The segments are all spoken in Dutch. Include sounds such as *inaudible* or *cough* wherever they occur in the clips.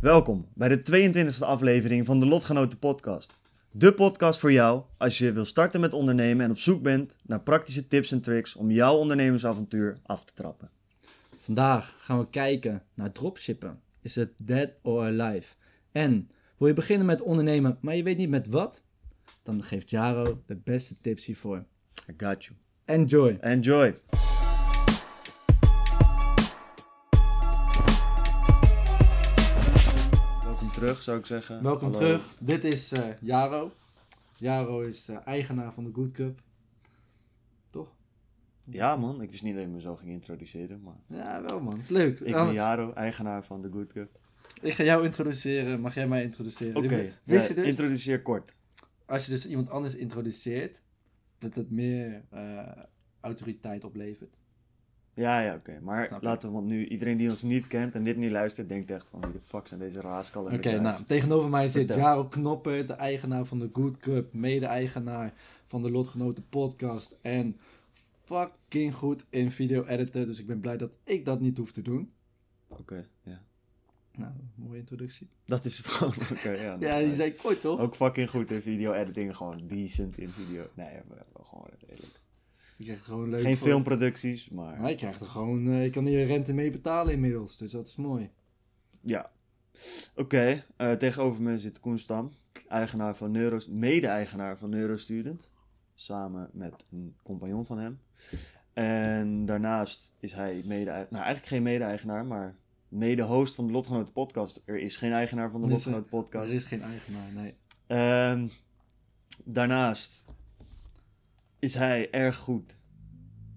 Welkom bij de 22e aflevering van de Lotgenoten Podcast. De podcast voor jou als je wil starten met ondernemen en op zoek bent naar praktische tips en tricks om jouw ondernemersavontuur af te trappen. Vandaag gaan we kijken naar dropshippen. Is het dead or alive? En wil je beginnen met ondernemen, maar je weet niet met wat? Dan geeft Jaro de beste tips hiervoor. I got you. Enjoy. Enjoy. terug, zou ik zeggen. Welkom terug. Dit is eh, Jaro. Jaro is eh, eigenaar van de Good Cup. Toch? Ja, man. Ik wist niet dat je me zo ging introduceren, maar... Ja, wel, man. Het is leuk. Ik ah. ben Jaro, eigenaar van de Good Cup. Ik ga jou introduceren. Mag jij mij introduceren? Oké. Introduceer kort. Als je dus iemand anders introduceert, dat het meer eh, autoriteit oplevert. Ja, ja, oké. Maar laten we, want nu iedereen die ons niet kent en dit niet luistert, denkt echt van wie de fuck zijn deze raaskallen. Oké, nou, tegenover mij zit Jaro Knopper, de eigenaar van de Good Cup, mede-eigenaar van de Lotgenoten podcast en fucking goed in video editen. Dus ik ben blij dat ik dat niet hoef te doen. Oké, ja. Nou, mooie introductie. Dat is het gewoon. *laughs* Oké, ja, ja, die zei ooit toch? Ook fucking goed in video editing, gewoon decent in video. Nee, we hebben gewoon het je krijgt gewoon leuk Geen filmproducties, maar... maar... je krijgt er gewoon... Uh, je kan hier rente mee betalen inmiddels, dus dat is mooi. Ja. Oké, eh, tegenover me zit Koen eigenaar van Neuro... mede-eigenaar van Neurostudent. Samen met een compagnon van hem. En daarnaast is hij mede... Nou, eigenlijk geen mede-eigenaar, maar mede-host van de Lotgenoten podcast. Er is geen eigenaar van de Lotgenoten podcast. Er is geen eigenaar, nee. Ehm, daarnaast is hij erg goed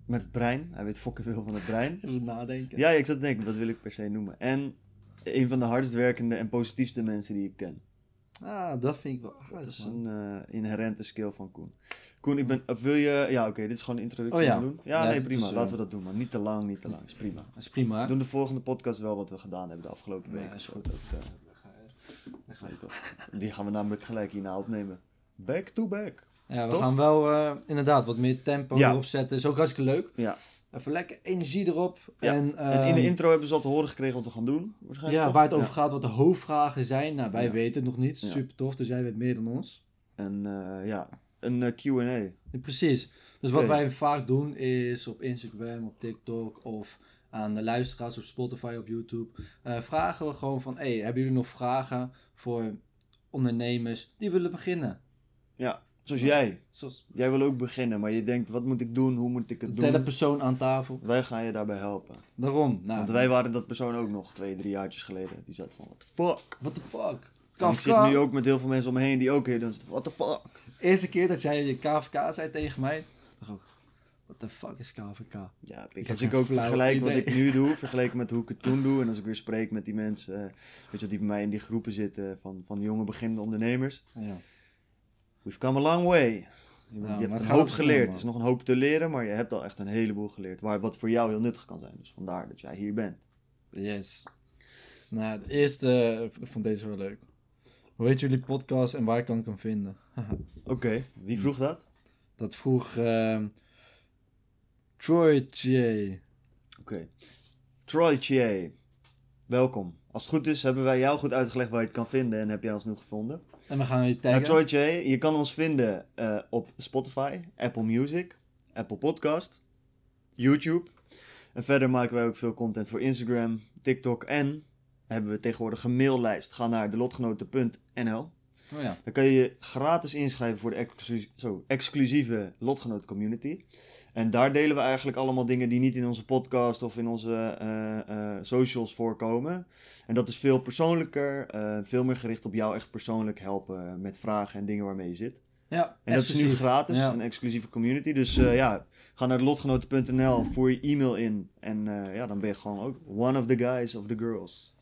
met het brein. Hij weet fucking veel van het brein. *laughs* Even nadenken. Ja, ik zat te denken, wat wil ik per se noemen? En een van de hardst werkende en positiefste mensen die ik ken. Ah, dat vind ik wel Hard, Dat is een eh, inherente skill van Koen. Koen, ik ben... Eh, wil je... Ja, oké, dit is gewoon een introductie oh, ja. doen. Ja, ja nee, prima. Laten eh, we dat doen, maar Niet te lang, niet te lang. Is prima. Is prima. doen de volgende podcast wel wat we gedaan hebben de afgelopen weken. Ja, is goed. Dat, uh, Die gaan we namelijk gelijk hierna opnemen. Back to back. Ja, we gaan wel eh, inderdaad wat meer tempo opzetten erop Is ook hartstikke leuk. Ja. Even lekker energie erop. En, in de ehm, intro hebben ze al te horen gekregen wat we gaan doen. Waarschijnlijk ja, waar het over gaat, wat de hoofdvragen zijn. Nou, wij weten het nog niet. Super tof, dus jij weet meer dan ons. En eh, ja, een eh, QA. Precies. Dus wat wij vaak doen is op Instagram, op TikTok of aan de luisteraars op Spotify, op YouTube. vragen we gewoon van: hey, hebben jullie nog vragen voor ondernemers die willen beginnen? Ja, Zoals jij. Jij wil ook beginnen, maar je denkt, wat moet ik doen? Hoe moet ik het de doen? Derde persoon aan tafel. Wij gaan je daarbij helpen. Daarom. Nou, Want wij waren dat persoon ook nog twee, drie jaartjes geleden. Die zat van, what the fuck? What the fuck? Kafka. ik zit nu ook met heel veel mensen omheen die ook hier doen. What the fuck? Eerste keer dat jij je KVK zei tegen mij, dacht ik ook, what the fuck is KVK? Ja, ik, als ik ook vergelijk idee. wat ik nu doe, *laughs* vergeleken met hoe ik het toen doe. En als ik weer spreek met die mensen, eh, weet je wat, die bij mij in die groepen zitten van, van jonge beginnende ondernemers. Ja We've come a long way. Je, hebt een hoop geleerd. er is nog een hoop te leren, maar je hebt al echt een heleboel geleerd. Waar, wat voor jou heel nuttig kan zijn. Dus vandaar dat jij hier bent. Yes. Nou, de eerste vond deze wel leuk. Hoe heet jullie podcast en waar kan ik hem vinden? *laughs* Oké, wie vroeg dat? Dat vroeg uh, Troy J. Oké. Troy J. Welkom. Als het goed is, hebben wij jou goed uitgelegd waar je het kan vinden en heb jij ons nu gevonden. En we gaan je taggen. Troy J, je kan ons vinden eh, op Spotify, Apple Music, Apple Podcast, YouTube. En verder maken wij ook veel content voor Instagram, TikTok en hebben we tegenwoordig een maillijst. Ga naar lotgenoten.nl. Oh ja. Dan kun je je gratis inschrijven voor de zo, exclusieve lotgenoot community. En daar delen we eigenlijk allemaal dingen die niet in onze podcast of in onze eh, eh, socials voorkomen. En dat is veel persoonlijker, eh, veel meer gericht op jou echt persoonlijk helpen met vragen en dingen waarmee je zit. Ja, en dat is nu gratis, een exclusieve community. Dus ja, ga naar lotgenoten.nl, voer je e-mail in en ja, dan ben je gewoon ook one of the guys of the girls.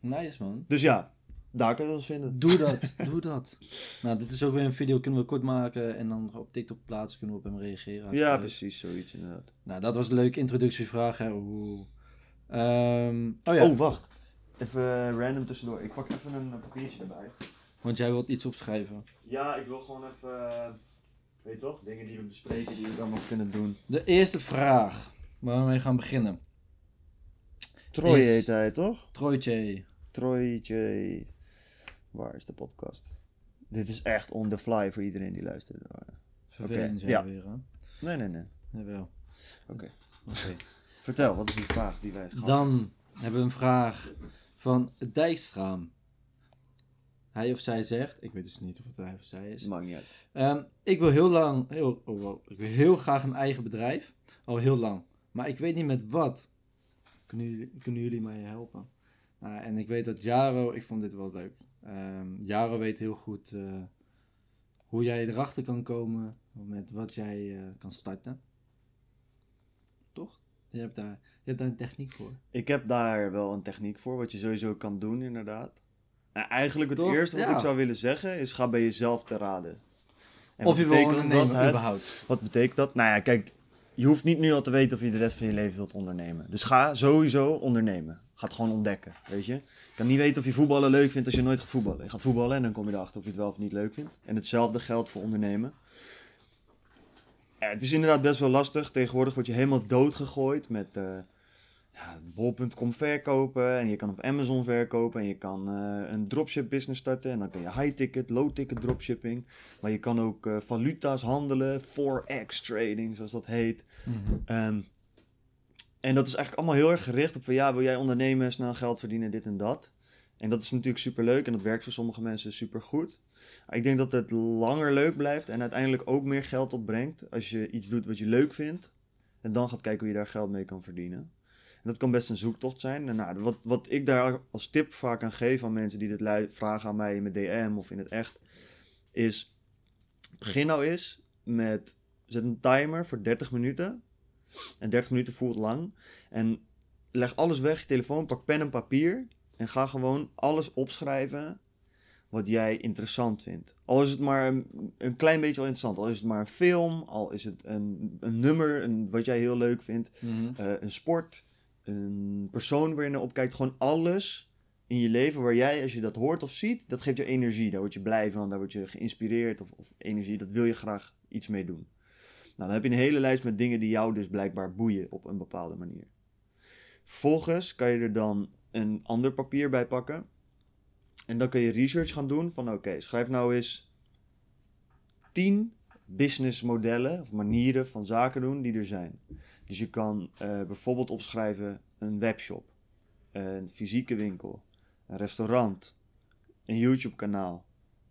Nice man. Dus ja, daar kun je ons vinden. Doe dat, *laughs* doe dat. Nou, dit is ook weer een video, kunnen we kort maken en dan op TikTok plaatsen, kunnen we op hem reageren. Ja, precies, zoiets inderdaad. Nou, dat was een leuke introductievraag. Hè. Ehm, oh ja. Oh, wacht. Even eh, random tussendoor. Ik pak even een papiertje erbij. Want jij wilt iets opschrijven? Ja, ik wil gewoon even, eh, weet je toch, dingen die we bespreken, die we dan nog kunnen doen. De eerste vraag, waar we mee gaan beginnen. Troy tijd, toch? Troytje. Troytje. Waar is de podcast? Dit is echt on the fly voor iedereen die luistert. Oh, Vervelend zijn ja. weer, hè? Nee, nee, nee. Jawel. Oké. *laughs* Vertel, wat is die vraag die wij gaan? Dan hebben we een vraag van Dijkstraam. Hij of zij zegt, ik weet dus niet of het hij of zij is. Maakt niet uit. Ehm, ik wil heel lang, heel, oh, ik wil heel graag een eigen bedrijf. Al heel lang. Maar ik weet niet met wat. Kunnen jullie, kunnen jullie mij helpen? Nou, en ik weet dat Jaro, ik vond dit wel leuk. Um, Jaro weet heel goed eh, hoe jij erachter kan komen met wat jij eh, kan starten. Toch? Je hebt, daar, je hebt daar een techniek voor. Ik heb daar wel een techniek voor, wat je sowieso kan doen, inderdaad. Nou, eigenlijk het eerste wat ik zou willen zeggen is: ga bij jezelf te raden. En of je wil ondernemen dat, überhaupt. Wat betekent dat? Nou ja, kijk, je hoeft niet nu al te weten of je de rest van je leven wilt ondernemen. Dus ga sowieso ondernemen. Ga het gewoon ontdekken, weet je. Je kan niet weten of je voetballen leuk vindt als je nooit gaat voetballen. Je gaat voetballen en dan kom je erachter of je het wel of niet leuk vindt. En hetzelfde geldt voor ondernemen. het is inderdaad best wel lastig. Tegenwoordig word je helemaal doodgegooid met... Eh, ja, bol.com verkopen en je kan op Amazon verkopen en je kan eh, een dropship business starten en dan kun je high ticket, low ticket dropshipping. Maar je kan ook eh, valuta's handelen, forex trading zoals dat heet. Mhm. Ehm, en dat is eigenlijk allemaal heel erg gericht op van ja, wil jij ondernemen, nou snel geld verdienen, dit en dat. En dat is natuurlijk super leuk en dat werkt voor sommige mensen super goed. Ik denk dat het langer leuk blijft en uiteindelijk ook meer geld opbrengt als je iets doet wat je leuk vindt. En dan gaat kijken hoe je daar geld mee kan verdienen. En dat kan best een zoektocht zijn. En nou, wat, wat ik daar als tip vaak aan geef aan mensen die dit vragen aan mij in mijn DM of in het echt, is begin nou eens met zet een timer voor 30 minuten. En 30 minuten voelt lang. En leg alles weg, je telefoon, pak pen en papier. En ga gewoon alles opschrijven wat jij interessant vindt. Al is het maar een, een, klein beetje al interessant. Al is het maar een film, al is het een, een nummer een, wat jij heel leuk vindt, mhm. eh, een sport een persoon waar je naar opkijkt. Gewoon alles in je leven waar jij, als je dat hoort of ziet, dat geeft je energie. Daar word je blij van, daar word je geïnspireerd of, of energie. Dat wil je graag iets mee doen. Nou, dan heb je een hele lijst met dingen die jou dus blijkbaar boeien op een bepaalde manier. Vervolgens kan je er dan een ander papier bij pakken. En dan kun je research gaan doen van oké, schrijf nou eens 10 businessmodellen of manieren van zaken doen die er zijn. Dus je kan eh, bijvoorbeeld opschrijven een webshop, een fysieke winkel, een restaurant, een YouTube kanaal,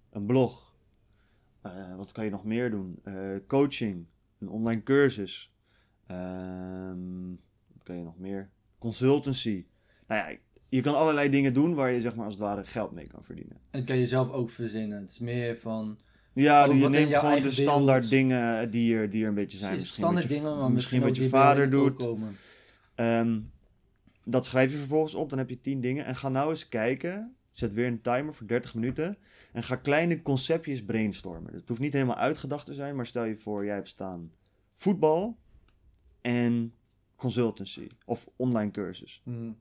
een blog. Eh, wat kan je nog meer doen? Eh, coaching, een online cursus. Ehm, wat kan je nog meer? Consultancy. Nou ja, je kan allerlei dingen doen waar je zeg maar als het ware geld mee kan verdienen. En dat kan je zelf ook verzinnen. Het is meer van ja, je neemt gewoon de standaard dingen eh, die er, die er een beetje zijn. misschien standaard dingen, misschien wat je vader doet. Ehm, dat schrijf je vervolgens op, dan heb je 10 dingen. En ga nou eens kijken. Zet weer een timer voor 30 minuten. En ga kleine conceptjes brainstormen. Het hoeft niet helemaal uitgedacht te zijn, maar stel je voor, jij hebt staan voetbal en consultancy of online cursus. Mhm.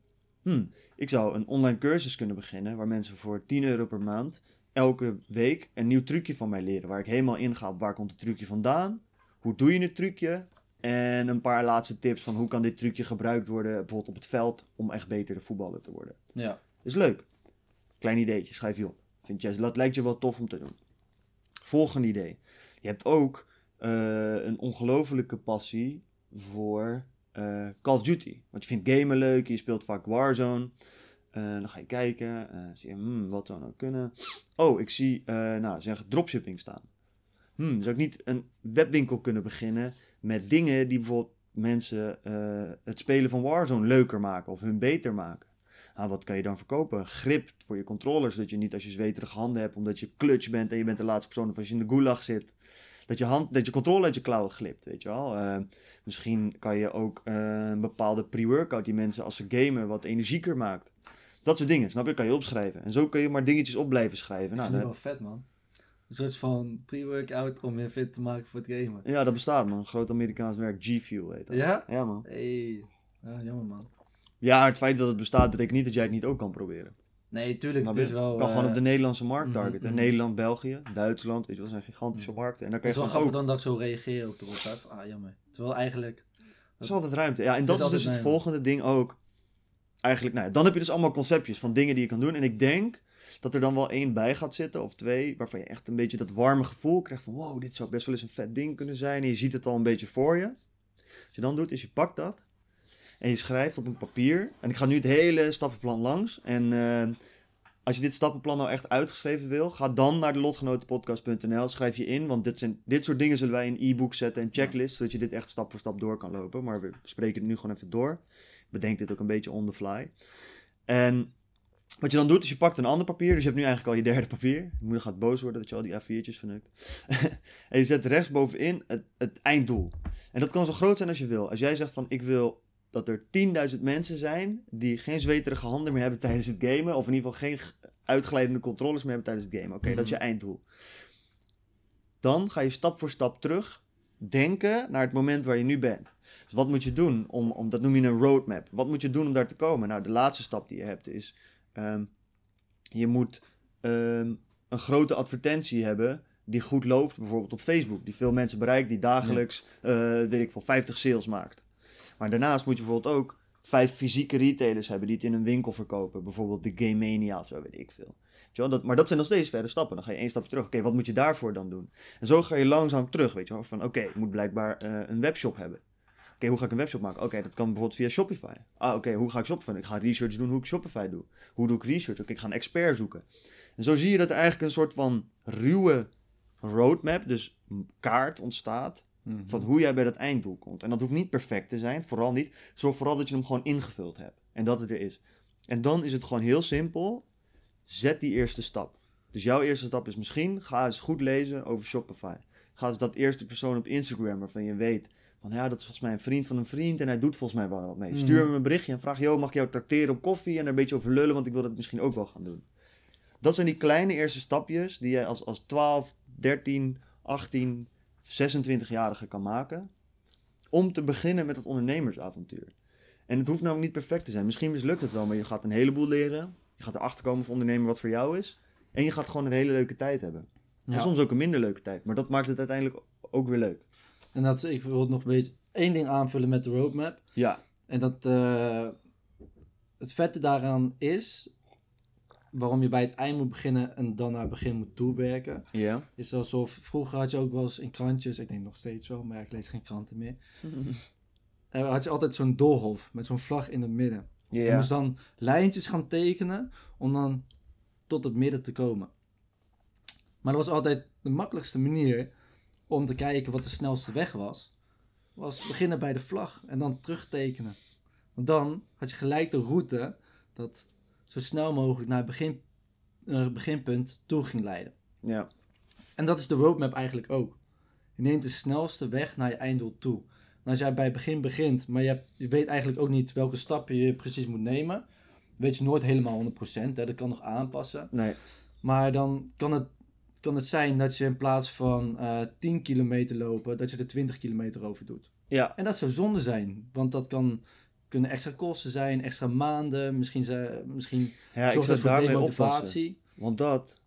Hmm, ik zou een online cursus kunnen beginnen waar mensen voor 10 euro per maand elke week een nieuw trucje van mij leren. Waar ik helemaal in ga op waar komt het trucje vandaan. Hoe doe je het trucje? En een paar laatste tips van hoe kan dit trucje gebruikt worden, bijvoorbeeld op het veld, om echt beter de voetballer te worden. Ja. Is leuk. Klein ideetje, schrijf je op. Vind je, dat lijkt je wel tof om te doen. Volgende idee. Je hebt ook eh, een ongelofelijke passie voor eh, Call of Duty. Want je vindt gamen leuk, je speelt vaak Warzone. Eh, dan ga je kijken, eh, zie je, hmm, wat zou nou kunnen? Oh, ik zie, eh, nou zeg, dropshipping staan. Hmm, zou ik niet een webwinkel kunnen beginnen met dingen die bijvoorbeeld mensen het spelen van Warzone leuker maken of hun beter maken? Ah, wat kan je dan verkopen? Grip voor je controllers. Dat je niet als je zweterige handen hebt, omdat je clutch bent en je bent de laatste persoon of als je in de gulag zit. Dat je, hand, dat je controle uit je klauwen glipt, weet je wel. misschien kan je ook een bepaalde pre-workout die mensen als ze gamen wat energieker maakt. Dat soort dingen, snap je? Kan je opschrijven. En zo kun je maar dingetjes op blijven schrijven. dat is nou, wel vet, man. Een soort van pre-workout om je fit te maken voor het gamen. Ja, dat bestaat, man. Een groot Amerikaans merk, G-Fuel heet dat. Ja? Ja, man. Hey. Ja, jammer, man. Ja, het feit dat het bestaat betekent niet dat jij het niet ook kan proberen. Nee, tuurlijk. het is wel, kan gewoon op eh, de Nederlandse markt mhm, targeten. Mhm. Nederland, België, Duitsland. Weet je wel, zijn gigantische mhm. markten. En dan kan je gewoon ook... dan dat zo reageren op de rolluik. Ah, jammer. Terwijl eigenlijk... Dat... is altijd ruimte. Ja, en dat is, dus het volgende ding ook eigenlijk, nou, dan heb je dus allemaal conceptjes van dingen die je kan doen. En ik denk dat er dan wel één bij gaat zitten of twee, waarvan je echt een beetje dat warme gevoel krijgt van wow, dit zou best wel eens een vet ding kunnen zijn. En je ziet het al een beetje voor je. Wat je dan doet is je pakt dat en je schrijft op een papier. En ik ga nu het hele stappenplan langs. En eh, als je dit stappenplan nou echt uitgeschreven wil, ga dan naar de lotgenotenpodcast.nl. Schrijf je in, want dit, zijn, dit soort dingen zullen wij in e-book zetten en checklist, zodat je dit echt stap voor stap door kan lopen. Maar we spreken het nu gewoon even door bedenk dit ook een beetje on the fly. En wat je dan doet, is je pakt een ander papier. Dus je hebt nu eigenlijk al je derde papier. Je moeder gaat boos worden dat je al die A4'tjes vernukt. *laughs* en je zet rechtsbovenin het, het einddoel. En dat kan zo groot zijn als je wil. Als jij zegt van ik wil dat er 10.000 mensen zijn die geen zweterige handen meer hebben tijdens het gamen. Of in ieder geval geen uitglijdende controles meer hebben tijdens het gamen. Oké, dat is je mhm. einddoel. Dan ga je stap voor stap terug denken naar het moment waar je nu bent. Dus wat moet je doen om, om dat noem je een roadmap. Wat moet je doen om daar te komen? Nou, de laatste stap die je hebt is, ehm, je moet ehm, een grote advertentie hebben die goed loopt, bijvoorbeeld op Facebook, die veel mensen bereikt, die dagelijks, eh, weet ik veel, 50 sales maakt. Maar daarnaast moet je bijvoorbeeld ook vijf fysieke retailers hebben die het in een winkel verkopen, bijvoorbeeld de Game Mania of zo, weet ik veel maar dat zijn nog steeds verre stappen. Dan ga je één stapje terug. Oké, wat moet je daarvoor dan doen? En zo ga je langzaam terug, weet je wel. Van oké, ik moet blijkbaar eh, een webshop hebben. Oké, hoe ga ik een webshop maken? Oké, dat kan bijvoorbeeld via Shopify. Ah, oké, hoe ga ik shoppen Ik ga research doen hoe ik Shopify doe. Hoe doe ik research? Oké, ik ga een expert zoeken. En zo zie je dat er eigenlijk een soort van ruwe roadmap, dus kaart ontstaat mhm. van hoe jij bij dat einddoel komt. En dat hoeft niet perfect te zijn, vooral niet. Zorg vooral dat je hem gewoon ingevuld hebt en dat het er is. En dan is het gewoon heel simpel zet die eerste stap. Dus jouw eerste stap is misschien, ga eens goed lezen over Shopify. Ga eens dat eerste persoon op Instagram waarvan je weet... van ja, dat is volgens mij een vriend van een vriend en hij doet volgens mij wel wat mee. Stuur mhm. hem een berichtje en vraag, joh, mag ik jou tracteren op koffie... en een beetje over lullen, want ik wil dat misschien ook wel gaan doen. Dat zijn die kleine eerste stapjes die jij als, als 12, 13, 18, 26-jarige kan maken... om te beginnen met dat ondernemersavontuur. En het hoeft nou niet perfect te zijn. Misschien mislukt het wel, maar je gaat een heleboel leren... Je gaat erachter komen of ondernemen wat voor jou is. En je gaat gewoon een hele leuke tijd hebben. En soms ook een minder leuke tijd. Maar dat maakt het uiteindelijk ook weer leuk. En dat, ik wil nog een beetje één ding aanvullen met de roadmap. Ja. En dat eh, het vette daaraan is, waarom je bij het eind moet beginnen en dan naar het begin moet toewerken. Ja. Is alsof, vroeger had je ook wel eens in krantjes, ik denk nog steeds wel, maar ik lees geen kranten meer. *laughs* Eh, had je altijd zo'n doolhof met zo'n vlag in het midden. Je moest dan lijntjes gaan tekenen om dan tot het midden te komen. Maar dat was altijd de makkelijkste manier om te kijken wat de snelste weg was. Was beginnen bij de vlag en dan terugtekenen. Want dan had je gelijk de route dat zo snel mogelijk naar het begin, eh, beginpunt toe ging leiden. Ja. En dat is de roadmap eigenlijk ook. Je neemt de snelste weg naar je einddoel toe. Nou, als jij bij het begin begint, maar je, weet eigenlijk ook niet welke stappen je precies moet nemen, weet je nooit helemaal 100%. Hè? Dat kan nog aanpassen. Nee. Maar dan kan het, kan het zijn dat je in plaats van 10 eh, kilometer lopen, dat je er 20 kilometer over doet. Ja. En dat zou zonde zijn, want dat kan kunnen extra kosten zijn, extra maanden, misschien, ze, misschien ja, zorgt dat Want dat,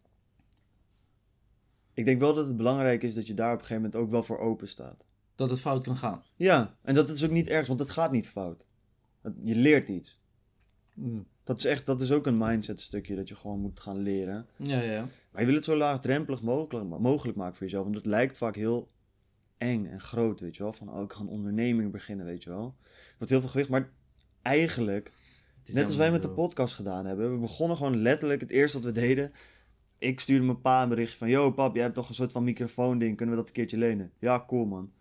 ik denk wel dat het belangrijk is dat je daar op een gegeven moment ook wel voor open staat dat het fout kan gaan. Ja, en dat is ook niet erg, want het gaat niet fout. Je leert iets. Hmm. Dat is echt, dat is ook een mindset stukje dat je gewoon moet gaan leren. Ja, ja. Maar je wil het zo laagdrempelig mogelijk, mogelijk maken voor jezelf. Want het lijkt vaak heel eng en groot, weet je wel. Van, oh, ik ga een onderneming beginnen, weet je wel. Wordt heel veel gewicht, maar eigenlijk, net als wij met de podcast gedaan hebben. We begonnen gewoon letterlijk, het eerste wat we deden. Ik stuurde mijn pa een berichtje van, yo pap, jij hebt toch een soort van microfoon ding, kunnen we dat een keertje lenen? Ja, cool man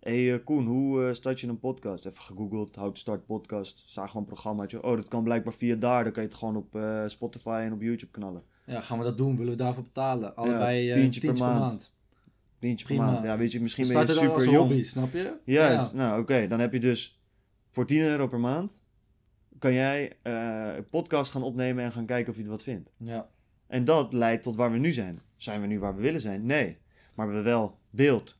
hey, eh, Koen, hoe eh, start je een podcast? Even gegoogeld, hout start podcast. Zag gewoon een programmaatje. Oh, dat kan blijkbaar via daar. Dan kan je het gewoon op eh, Spotify en op YouTube knallen. Ja, gaan we dat doen? Willen we daarvoor betalen? Allebei ja, tientje, per, maand. 10 per maand. Ja, weet je, misschien ben je super jong. hobby, snap je? Ja, dus, nou oké. Dan heb je dus voor 10 euro per maand... kan jij een podcast gaan opnemen en gaan kijken of je het wat vindt. Ja. En dat leidt tot waar we nu zijn. Zijn we nu waar we willen zijn? Nee. Maar we hebben wel beeld,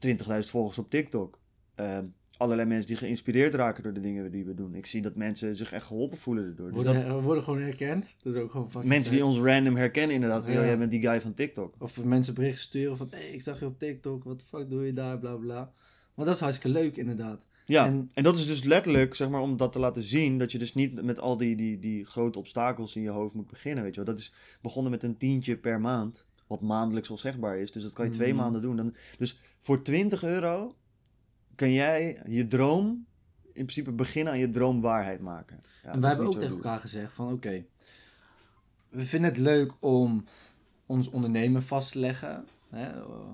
20.000 volgers op TikTok. Ehm, allerlei mensen die geïnspireerd raken door de dingen die we doen. Ik zie dat mensen zich echt geholpen voelen erdoor. Dus worden, We worden gewoon herkend. Dat is ook gewoon fucking mensen die ons random herkennen inderdaad. Ja. Jij bent die guy van TikTok. Of mensen berichten sturen van... Hé, hey, ik zag je op TikTok. Wat de fuck doe je daar? Bla, bla. Maar dat is hartstikke leuk inderdaad. Ja, en, en, dat is dus letterlijk, zeg maar, om dat te laten zien. Dat je dus niet met al die, die, die grote obstakels in je hoofd moet beginnen, weet je wel. Dat is begonnen met een tientje per maand wat maandelijks wel zegbaar is. Dus dat kan je twee mhm. maanden doen. Dan, dus voor 20 euro kan jij je droom in principe beginnen aan je droom waarheid maken. Ja, en wij hebben ook tegen elkaar gezegd van oké, we vinden het leuk om ons ondernemen vast te leggen hè,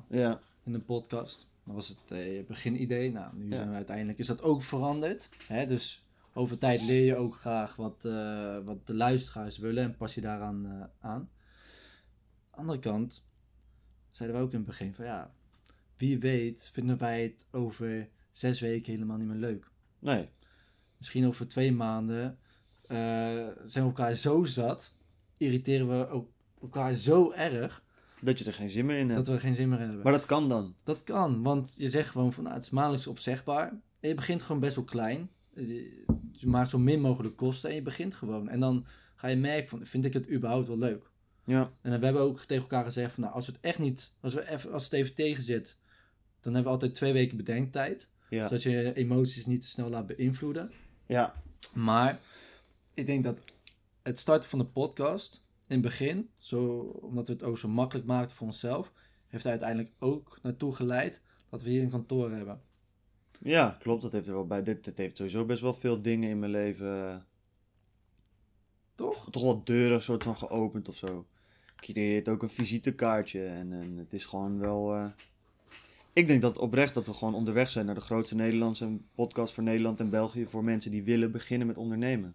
ja. in een podcast. Dat was het eh, beginidee. Nou, nu zijn we uiteindelijk is dat ook veranderd. Hè? Dus over tijd leer je ook graag wat, eh, wat de luisteraars willen en pas je daaraan eh, aan andere kant zeiden we ook in het begin van ja, wie weet vinden wij het over zes weken helemaal niet meer leuk. Nee. Misschien over twee maanden eh, zijn we elkaar zo zat, irriteren we elkaar zo erg. Dat je er geen zin meer in hebt. Dat we geen zin meer in hebben. Maar dat kan dan? Dat kan, want je zegt gewoon van nou, het is maandelijks opzegbaar. En je begint gewoon best wel klein. Je, eh, je maakt zo min mogelijk kosten en je begint gewoon. En dan ga je merken van, vind ik het überhaupt wel leuk? Ja. En we hebben ook tegen elkaar gezegd: van, nou, als we het echt niet, als, we even, als het even tegen zit, dan hebben we altijd twee weken bedenktijd. Zodat je emoties niet te snel laat beïnvloeden. Ja. Maar ik denk dat het starten van de podcast in het begin, zo, omdat we het ook zo makkelijk maakten voor onszelf, heeft uiteindelijk ook naartoe geleid dat we hier een kantoor hebben. Ja, klopt. Dat heeft er wel bij. Dit, heeft sowieso best wel veel dingen in mijn leven. Toch? Toch wel deuren soort van geopend of zo creëert ook een visitekaartje. En, en het is gewoon wel. Eh, ik denk dat oprecht dat we gewoon onderweg zijn naar de grootste Nederlandse podcast voor Nederland en België. Voor mensen die willen beginnen met ondernemen.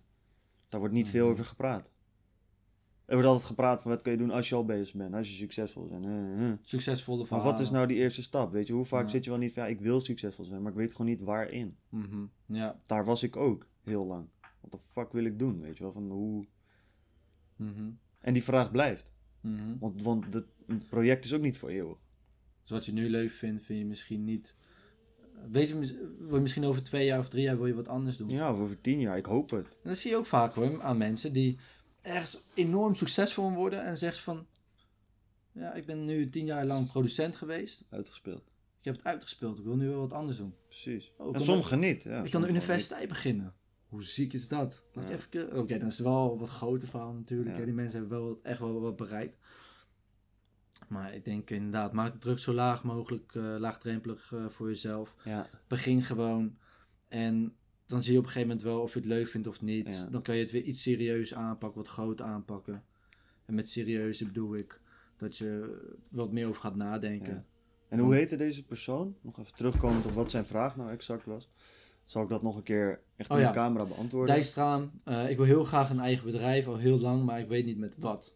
Daar wordt niet veel mhm. over gepraat. Er wordt altijd gepraat van wat kun je doen als je al bezig bent, als je succesvol bent. Succesvol Succesvolle Maar wat is nou die eerste stap? Weet je, hoe vaak zit je wel niet van ja, ik wil succesvol zijn, maar ik weet gewoon niet waarin. Mhm, ja. Daar was ik ook heel lang. Wat de fuck wil ik doen? Weet je wel, van hoe. Mhm. En die vraag blijft. Mhm. Want, want het project is ook niet voor eeuwig. Dus wat je nu leuk vindt, vind je misschien niet. Weet je, misschien over twee jaar of drie jaar wil je wat anders doen? Ja, of over tien jaar, ik hoop het. En dat zie je ook vaak hoor, aan mensen die ergens enorm succesvol worden en zeggen van... Ja, ik ben nu tien jaar lang producent geweest. Uitgespeeld. Ik heb het uitgespeeld, ik wil nu wel wat anders doen. Precies. Oh, en sommigen niet. Ja, ik kan de universiteit beginnen hoe ziek is dat? Laat nou, ja. Oké, okay, dan is het wel wat groter verhaal natuurlijk. Die mensen hebben wel echt wel wat bereikt. Maar ik denk inderdaad, maak het druk zo laag mogelijk, eh, laagdrempelig eh, voor jezelf. Ja. Begin gewoon. En dan zie je op een gegeven moment wel of je het leuk vindt of niet. Dan kan je het weer iets serieus aanpakken, wat groot aanpakken. En met serieus bedoel ik dat je wat meer over gaat nadenken. En hoe heette deze persoon? Nog even terugkomend op wat zijn vraag nou exact was zal ik dat nog een keer echt bij oh de camera beantwoorden. Dijkstraan, eh, ik wil heel graag een eigen bedrijf, al heel lang, maar ik weet niet met wat.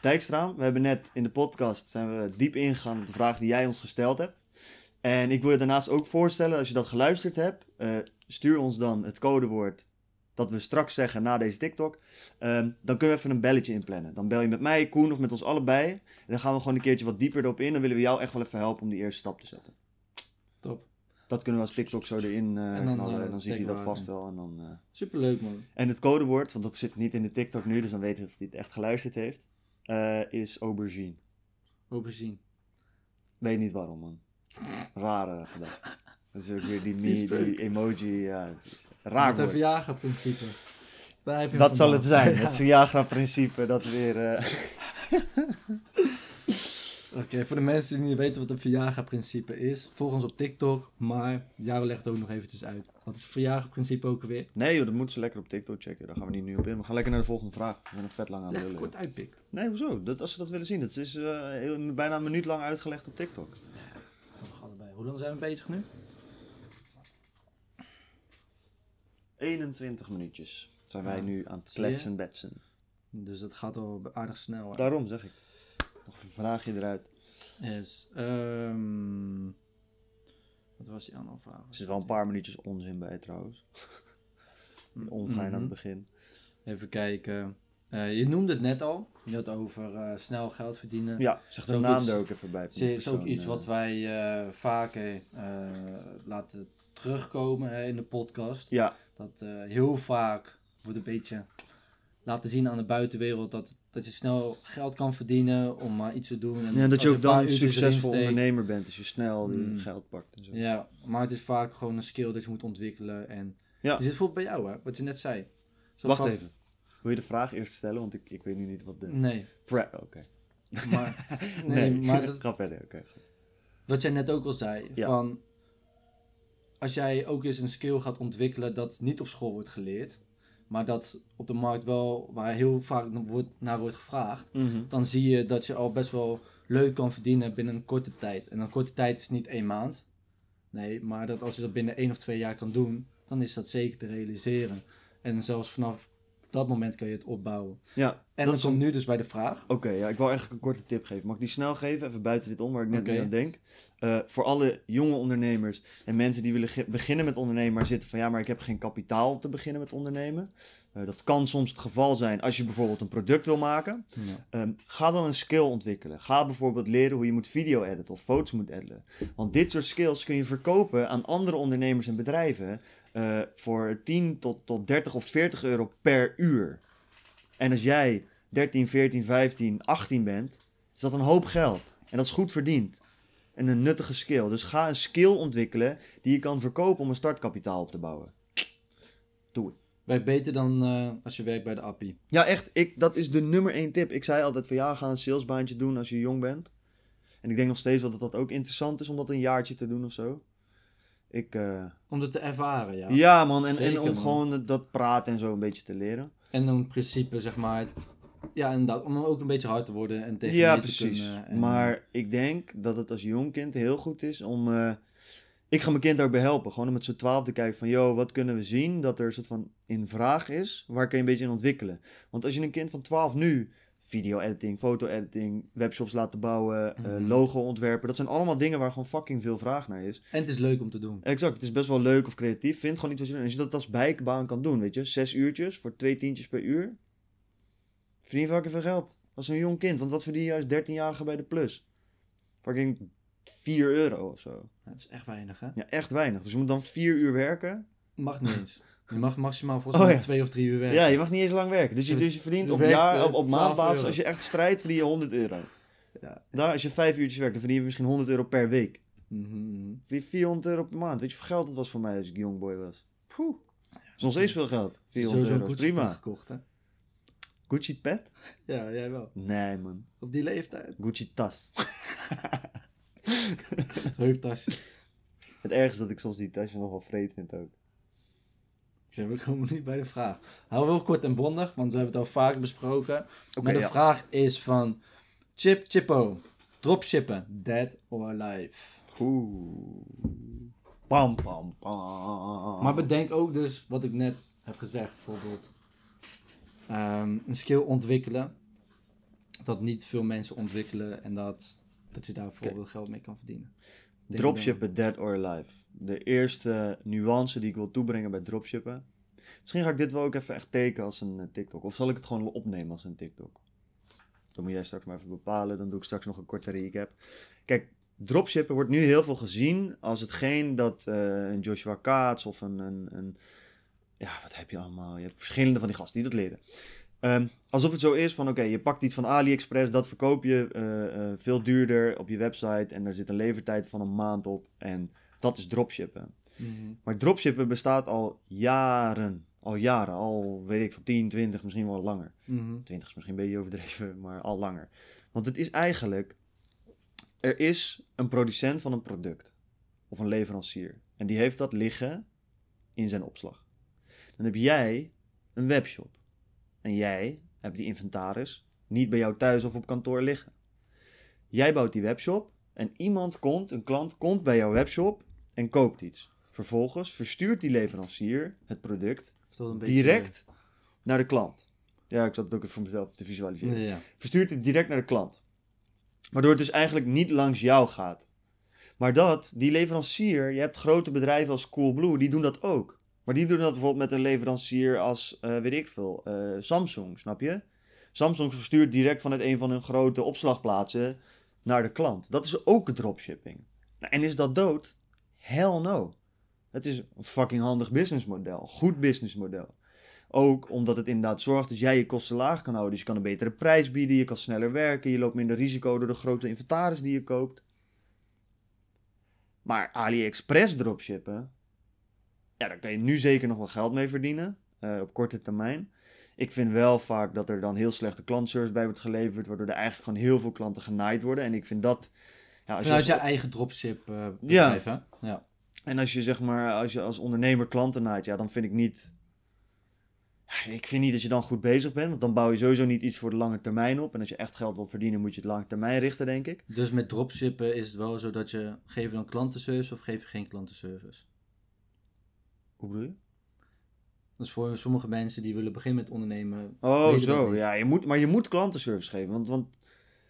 Dijkstraan, we hebben net in de podcast zijn we diep ingegaan op de vraag die jij ons gesteld hebt. En ik wil je daarnaast ook voorstellen, als je dat geluisterd hebt, eh, stuur ons dan het codewoord dat we straks zeggen na deze TikTok. Ehm, dan kunnen we even een belletje inplannen. Dan bel je met mij, Koen of met ons allebei. En dan gaan we gewoon een keertje wat dieper erop in. Dan willen we jou echt wel even helpen om die eerste stap te zetten. Top. Dat kunnen we als TikTok zo erin uh, en dan, eh, dan ziet hij dat vast wel. En dan, uh... Superleuk man. En het codewoord, want dat zit niet in de TikTok nu, dus dan weet je dat hij het echt geluisterd heeft, is aubergine. Aubergine. Weet niet waarom man. Rare *laughs* gedachte. Dat is ook weer die, die, die emoji. Ja, raar Het principe Dat zal het zijn. *laughs* Het Viagra-principe dat weer... *laughs* Oké, voor de mensen die niet weten wat een verjagerprincipe is, volg ons op TikTok. Maar Jaro legt het ook nog eventjes uit. Wat is het verjagerprincipe ook weer? Nee joh, dat moeten ze lekker op TikTok checken. Daar gaan we niet nu op in. We gaan lekker naar de volgende vraag. We zijn een vet lang aan het lullen. kort uit, Pik. Nee, hoezo? Dat, als ze dat willen zien. Dat is eh, bijna een minuut lang uitgelegd op TikTok. Ja, allebei. Hoe lang zijn we bezig nu? 21 minuutjes zijn wij nu aan het kletsen betsen. Dus dat gaat al aardig snel. Daarom zeg ik vraag je eruit? Yes. Ehm, wat was die andere vraag? Er zit wel een paar minuutjes onzin bij trouwens. *laughs* Mm-hmm. Ongein aan het begin. Even kijken. Eh, je noemde het net al. Je had over eh, snel geld verdienen. Ja, zeg de naam iets, er ook even bij. Het is ook iets eh. wat wij vaker laten terugkomen hè, in de podcast. Ja. Dat heel vaak wordt een beetje laten zien aan de buitenwereld dat, dat je snel geld kan verdienen om maar iets te doen. En dat je ook dan een succesvol ondernemer bent als je snel mm. geld pakt en zo. Ja, maar het is vaak gewoon een skill dat je moet ontwikkelen. En ja. Dus bij jou, hè, wat je net zei. Wacht even. Wil je de vraag eerst stellen? Want ik, ik weet nu niet wat Nee. Pre... Oké. Maar, *laughs* *laughs* nee, maar... Dat... Ga verder, oké. Wat jij net ook al zei, van... Als jij ook eens een skill gaat ontwikkelen dat niet op school wordt geleerd maar dat op de markt wel, waar heel vaak naar wordt gevraagd, mhm. dan zie je dat je al best wel leuk kan verdienen binnen een korte tijd. En een korte tijd is niet één maand. Nee, maar dat als je dat binnen één of twee jaar kan doen, dan is dat zeker te realiseren. En zelfs vanaf dat moment kan je het opbouwen. Ja, en dat, komt nu dus bij de vraag. Oké, ja, ik wil eigenlijk een korte tip geven. Mag ik die snel geven? Even buiten dit om waar ik net aan denk. Eh, voor alle jonge ondernemers en mensen die willen beginnen met ondernemen, maar zitten van ja, maar ik heb geen kapitaal te beginnen met ondernemen. Eh, dat kan soms het geval zijn als je bijvoorbeeld een product wil maken. Ehm, ga dan een skill ontwikkelen. Ga bijvoorbeeld leren hoe je moet video editen of foto's moet editen. Want dit soort skills kun je verkopen aan andere ondernemers en bedrijven. Eh, voor 10 tot, tot 30 of 40 euro per uur. En als jij 13, 14, 15, 18 bent, is dat een hoop geld. En dat is goed verdiend. En een nuttige skill. Dus ga een skill ontwikkelen die je kan verkopen om een startkapitaal op te bouwen. Doe het. beter dan eh, als je werkt bij de appie. Ja, echt. Ik, dat is de nummer één tip. Ik zei altijd van ja, ga een salesbaantje doen als je jong bent. En ik denk nog steeds dat dat ook interessant is om dat een jaartje te doen of zo. Ik, eh, Om het te ervaren, ja. Ja, man. En, en om gewoon dat praten en zo een beetje te leren. En dan in principe, zeg maar... Ja, inderdaad. Om ook een beetje hard te worden en tegen ja, precies. Eh, maar ik denk dat het als jong kind heel goed is om... Eh, ik ga mijn kind ook behelpen helpen. Gewoon om met z'n twaalf te kijken van... Yo, wat kunnen we zien dat er een soort van in vraag is? Waar kun je een beetje in ontwikkelen? Want als je een kind van twaalf nu video-editing, foto-editing, webshops laten bouwen, eh, mhm. logo ontwerpen. Dat zijn allemaal dingen waar gewoon fucking veel vraag naar is. En het is leuk om te doen. Exact, het is best wel leuk of creatief. Vind gewoon iets wat je doet. En als je dat als bijkbaan kan doen, weet je. Zes uurtjes voor twee tientjes per uur. Verdien fucking veel geld. Als een jong kind. Want wat verdien je juist 13-jarige bij de plus? Fucking 4 euro of zo. Dat is echt weinig, hè? Ja, echt weinig. Dus je moet dan 4 uur werken. Mag niet eens. Je mag maximaal volgens oh mij oh, twee of drie uur werken. Ja, je mag niet eens lang werken. Dus je, dus je verdient op, op, maandbasis, als je echt strijdt, verdien je 100 euro. Ja. Daar, als je vijf uurtjes werkt, dan verdien je misschien 100 euro per week. Mm 400 mhm. euro per maand. Weet je hoeveel geld dat was voor mij als ik jongboy boy was? Poeh. is veel geld. 400 euro, Gucci prima. Pet gekocht, hè? Gucci pet? Ja, jij wel. Nee, man. Op die leeftijd? Gucci tas. Heuptasje. *laughs* Het ergste is dat ik soms die tasje nog wel vreed vind ook zijn we komen niet bij de vraag. Hou wel kort en bondig, want we hebben het al vaak besproken. Okay, maar de vraag is van Chip Chippo. Dropshippen, dead or alive? Oeh. Pam, pam, pam. Maar bedenk ook dus wat ik net heb gezegd, bijvoorbeeld. Ehm, een skill ontwikkelen. Dat niet veel mensen ontwikkelen en dat, dat je daar bijvoorbeeld geld mee kan verdienen. Dropshippen, dead or alive. De eerste nuance die ik wil toebrengen bij dropshippen. Misschien ga ik dit wel ook even echt tekenen als een eh, TikTok. Of zal ik het gewoon opnemen als een TikTok? Dan moet jij straks maar even bepalen. Dan doe ik straks nog een korte recap. Kijk, dropshippen wordt nu heel veel gezien als hetgeen dat eh, een Joshua Kaats of een, een, een, Ja, wat heb je allemaal? Je hebt verschillende van die gasten die dat leren. Ehm, alsof het zo is van, oké, je pakt iets van AliExpress, dat verkoop je eh, eh, veel duurder op je website en er zit een levertijd van een maand op en dat is dropshippen. Mhm. Maar dropshippen bestaat al jaren, al jaren, al weet ik van 10, 20, misschien wel langer. Mm 20 is misschien een beetje overdreven, *laughs* maar al langer. Want het is eigenlijk, er is een producent van een product of een leverancier en die heeft dat liggen in zijn opslag. Dan heb jij een webshop en jij hebt die inventaris niet bij jou thuis of op kantoor liggen. Jij bouwt die webshop en iemand komt, een klant komt bij jouw webshop en koopt iets. Vervolgens verstuurt die leverancier het product direct naar de klant. Ja, ik zat het ook even voor mezelf te visualiseren. Verstuurt het direct naar de klant. Waardoor het dus eigenlijk niet langs jou gaat. Maar dat, die leverancier, je hebt grote bedrijven als Coolblue, die doen dat ook. Maar die doen dat bijvoorbeeld met een leverancier als, eh, weet ik veel, eh, Samsung, snap je? Samsung verstuurt direct vanuit een van hun grote opslagplaatsen naar de klant. Dat is ook dropshipping. Nou, en is dat dood? Hell no. Het is een fucking handig businessmodel. Goed businessmodel. Ook omdat het inderdaad zorgt dat jij je kosten laag kan houden. Dus je kan een betere prijs bieden, je kan sneller werken, je loopt minder risico door de grote inventaris die je koopt. Maar AliExpress dropshippen, ja, daar kan je nu zeker nog wel geld mee verdienen eh, op korte termijn. Ik vind wel vaak dat er dan heel slechte klantservice bij wordt geleverd, waardoor er eigenlijk gewoon heel veel klanten genaaid worden. En ik vind dat. Ja, als je, als... je eigen dropship uh, ja. ja. En als je zeg maar, als je als ondernemer klanten naait, ja, dan vind ik niet. Ik vind niet dat je dan goed bezig bent, want dan bouw je sowieso niet iets voor de lange termijn op. En als je echt geld wilt verdienen, moet je het lange termijn richten, denk ik. Dus met dropshippen is het wel zo dat je, geven dan klantenservice of geef je geen klantenservice? Hoe bedoel je? Dus voor sommige mensen die willen beginnen met ondernemen. Oh, zo. Ja, je moet, maar je moet klantenservice geven. Want, want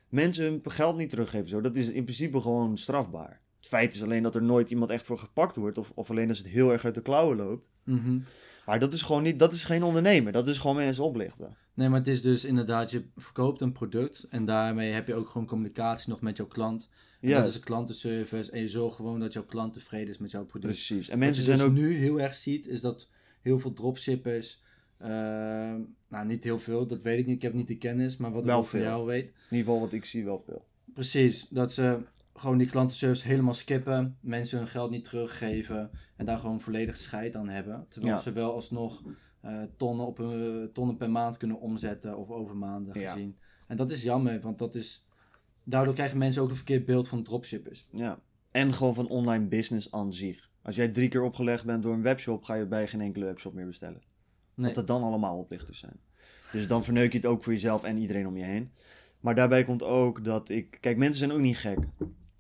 mensen hun geld niet teruggeven. Zo. Dat is in principe gewoon strafbaar. Het feit is alleen dat er nooit iemand echt voor gepakt wordt. Of, of alleen als het heel erg uit de klauwen loopt. Mm Maar dat is gewoon niet, dat is geen ondernemer. Dat is gewoon mensen oplichten. Nee, maar het is dus inderdaad, je verkoopt een product. En daarmee heb je ook gewoon communicatie nog met jouw klant ja Dat is een klantenservice. En je zorgt gewoon dat jouw klant tevreden is met jouw product. Precies. En mensen Wat je zijn dus ook... nu heel erg ziet, is dat heel veel dropshippers... Uh, nou, niet heel veel, dat weet ik niet. Ik heb niet de kennis, maar wat wel ik ook van jou weet. In ieder geval wat ik zie, wel veel. Precies, dat ze gewoon die klantenservice helemaal skippen, mensen hun geld niet teruggeven en daar gewoon volledig scheid aan hebben. Terwijl ze wel alsnog eh, tonnen, op tonnen per maand kunnen omzetten of over maanden gezien. En dat is jammer, want dat is daardoor krijgen mensen ook een verkeerd beeld van dropshippers. Ja. En gewoon van online business aan zich. Als jij drie keer opgelegd bent door een webshop, ga je bij geen enkele webshop meer bestellen. Nee. Dat dan allemaal oplichters zijn. Dus dan verneuk je het ook voor jezelf en iedereen om je heen. Maar daarbij komt ook dat ik. Kijk, mensen zijn ook niet gek.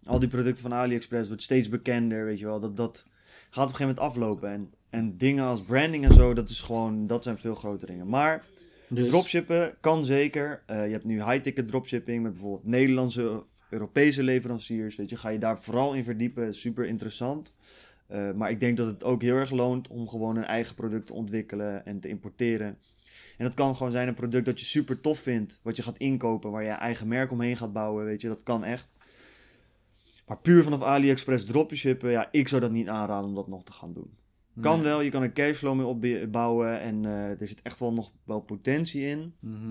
Al die producten van AliExpress wordt steeds bekender, weet je wel. Dat, dat gaat op een gegeven moment aflopen. En, en dingen als branding en zo, dat is gewoon. Dat zijn veel grotere dingen. Maar dus... Dropshippen kan zeker. Eh, je hebt nu high-ticket dropshipping met bijvoorbeeld Nederlandse of Europese leveranciers. Weet je, ga je daar vooral in verdiepen. Super interessant. Eh, maar ik denk dat het ook heel erg loont om gewoon een eigen product te ontwikkelen en te importeren. En dat kan gewoon zijn een product dat je super tof vindt, wat je gaat inkopen, waar je eigen merk omheen gaat bouwen, weet je, dat kan echt. Maar puur vanaf AliExpress dropshippen, ja, ik zou dat niet aanraden om dat nog te gaan doen. Kan wel, je kan een cashflow mee opbouwen en eh, er zit echt wel nog wel potentie in. Mhm.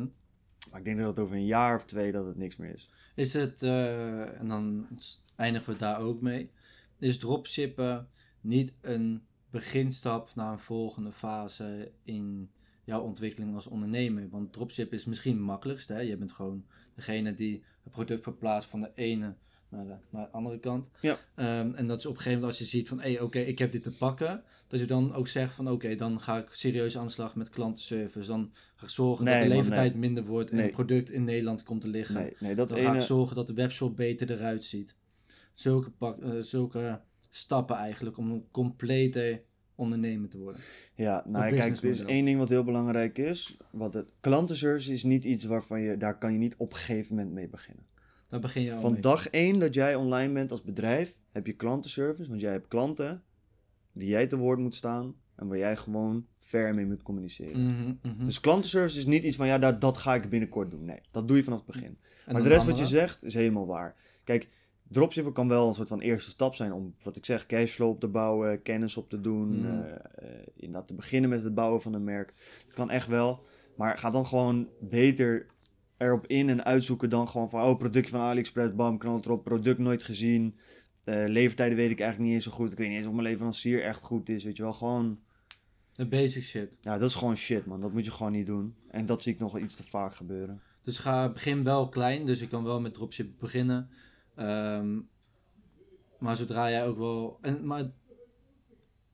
Maar ik denk dat over een jaar of twee dat het niks meer is. Is het, eh, en dan eindigen we daar ook mee, is dropshippen niet een beginstap naar een volgende fase in jouw ontwikkeling als ondernemer? Want dropship is misschien het makkelijkst. Hè? Je bent gewoon degene die het product verplaatst van de ene maar, de andere kant. Ja. Ehm, en dat is op een gegeven moment als je ziet van, hé, oké, ik heb dit te pakken. Dat je dan ook zegt van, oké, dan ga ik serieus aan slag met klantenservice. Dan ga ik zorgen dat de levertijd minder wordt en het product in Nederland komt te liggen. Nee, dat dan ene... ga ik zorgen dat de webshop beter eruit ziet. Zulke, pak, eh, zulke stappen eigenlijk om een complete ondernemer te worden. Ja, nou kijk, er is één ding wat heel belangrijk is. Wat het, klantenservice is niet iets waarvan je, daar kan je niet op een gegeven moment mee beginnen. Dan begin je al Van dag één dat jij online bent als bedrijf, heb je klantenservice. Want jij hebt klanten die jij te woord moet staan. En waar jij gewoon ver mee moet communiceren. Mhm, mhm. Dus klantenservice is niet iets van ja, dat, dat ga ik binnenkort doen. Nee, dat doe je vanaf het begin. maar de rest wat je zegt is helemaal waar. Kijk, dropshipping kan wel een soort van eerste stap zijn om, wat ik zeg, cashflow op te bouwen, kennis op te doen. Mm. Uh, eh, eh, inderdaad te beginnen met het bouwen van een merk. Dat kan echt wel. Maar ga dan gewoon beter erop in en uitzoeken dan gewoon van, oh, productje van AliExpress, bam, knal het erop, product nooit gezien. Uh, levertijden weet ik eigenlijk niet eens zo goed. Ik weet niet eens of mijn leverancier echt goed is, weet je wel. Gewoon... De basic shit. Ja, dat is gewoon shit, man. Dat moet je gewoon niet doen. En dat zie ik nog iets te vaak gebeuren. Dus ga begin wel klein, dus je kan wel met dropship beginnen. Ehm, maar zodra jij ook wel... En, maar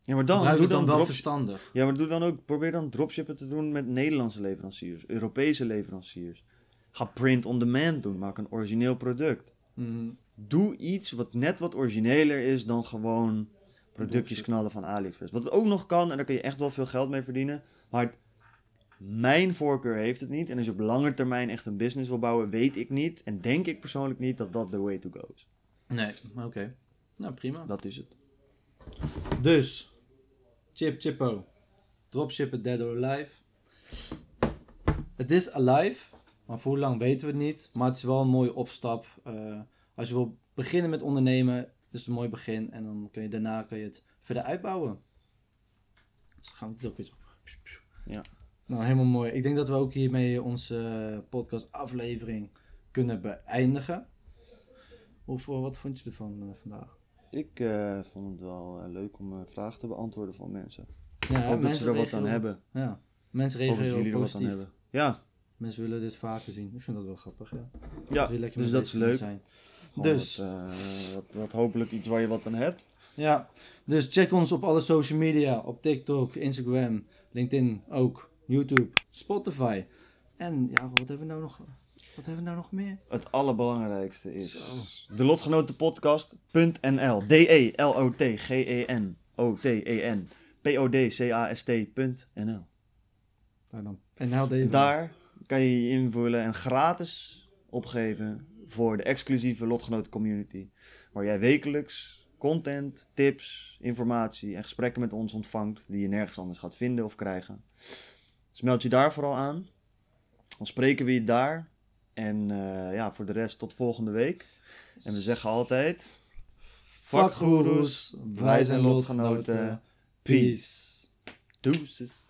ja, maar dan, doe dan, dan wel verstandig. Ja, maar doe dan ook, probeer dan dropshippen te doen met Nederlandse leveranciers, Europese leveranciers. Ga print on demand doen. Maak een origineel product. Mhm. Doe iets wat net wat origineler is dan gewoon productjes knallen van AliExpress. Wat het ook nog kan, en daar kun je echt wel veel geld mee verdienen. Maar mijn voorkeur heeft het niet. En als je op lange termijn echt een business wil bouwen, weet ik niet. En denk ik persoonlijk niet dat dat de way to go is. Nee, oké. Nou, prima. Dat is het. Dus, Chip Chippo. Dropshippen Dead or Alive. Het is alive. Maar voor hoe lang weten we het niet. Maar het is wel een mooie opstap. Eh, als je wil beginnen met ondernemen, is een mooi begin. En dan kun je daarna kun je het verder uitbouwen. Dus gaan we het ook weer zo. Ja. Nou, helemaal mooi. Ik denk dat we ook hiermee onze eh, podcast-aflevering kunnen beëindigen. Of eh, wat vond je ervan vandaag? Ik vond het wel leuk om vragen te beantwoorden van mensen. Ja, ik hoop mensen dat ze er wat aan hebben. Ja, mensen regelen. er wat aan hebben. Ja, mensen willen dit vaker zien. Ik vind dat wel grappig, ja. ja dus dat is leuk. Zijn. Dus. Wat, eh, wat, wat, hopelijk iets waar je wat aan hebt. Ja, dus check ons op alle social media. Op TikTok, Instagram, LinkedIn ook, YouTube, Spotify. En ja, wat hebben we nou nog, wat hebben we nou nog meer? Het allerbelangrijkste is Zo. de lotgenotenpodcast.nl D-E-L-O-T-G-E-N O-T-E-N P-O-D-C-A-S-T.nl nou, e Daar dan. En nou Daar kan je je invullen en gratis opgeven voor de exclusieve lotgenoten community. Waar jij wekelijks content, tips, informatie en gesprekken met ons ontvangt die je nergens anders gaat vinden of krijgen. Dus meld je daar vooral aan. Dan spreken we je daar. En eh, ja, voor de rest tot volgende week. En we zeggen altijd: Vakgoeroes, wij zijn lotgenoten. Peace. Deuces.